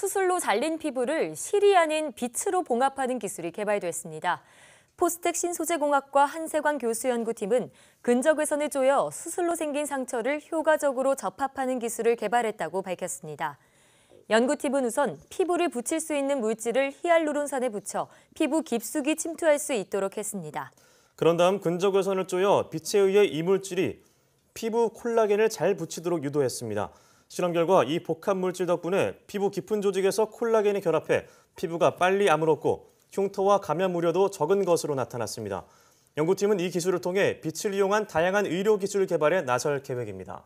수술로 잘린 피부를 실이 아닌 빛으로 봉합하는 기술이 개발됐습니다. 포스텍 신소재공학과 한세광 교수연구팀은 근적외선을 쪼여 수술로 생긴 상처를 효과적으로 접합하는 기술을 개발했다고 밝혔습니다. 연구팀은 우선 피부를 붙일 수 있는 물질을 히알루론산에 붙여 피부 깊숙이 침투할 수 있도록 했습니다. 그런 다음 근적외선을 쪼여 빛에 의해 이 물질이 피부 콜라겐을 잘 붙이도록 유도했습니다. 실험 결과 이 복합 물질 덕분에 피부 깊은 조직에서 콜라겐이 결합해 피부가 빨리 아물었고 흉터와 감염 우려도 적은 것으로 나타났습니다. 연구팀은 이 기술을 통해 빛을 이용한 다양한 의료 기술 개발에 나설 계획입니다.